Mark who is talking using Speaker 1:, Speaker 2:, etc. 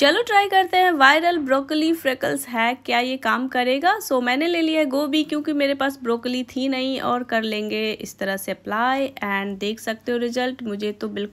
Speaker 1: चलो ट्राई करते हैं वायरल ब्रोकली फ्रेकल्स है क्या ये काम करेगा सो so, मैंने ले लिया है गोभी क्योंकि मेरे पास ब्रोकली थी नहीं और कर लेंगे इस तरह से अप्लाई एंड देख सकते हो रिजल्ट मुझे तो बिल्कुल